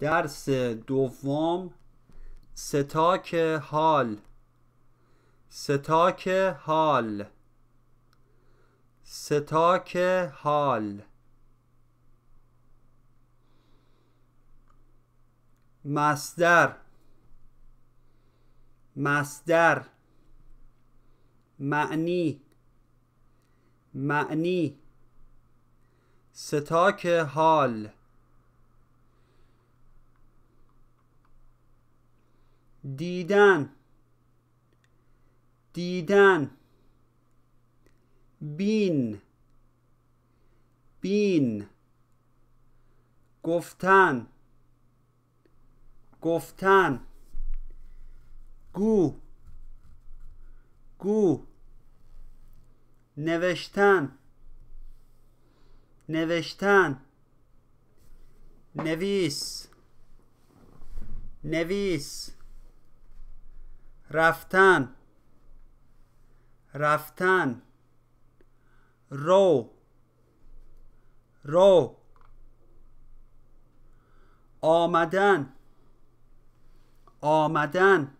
درس دوم ستاک حال ستاک حال ستاک حال مصدر مصدر معنی معنی ستاک حال دیدن دیدن بین بین گفتن گفتن گو گو نوشتن نوشتن نویس نویس رفتن رفتن رو رو آمدن آمدن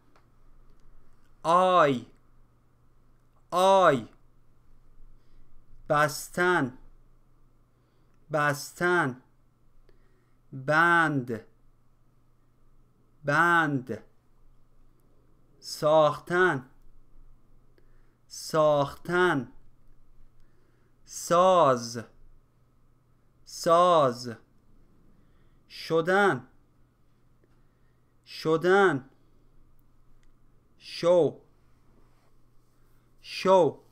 آی آی بستن بستن بند بند ساختن ساختن ساز ساز شدن شدن شو شو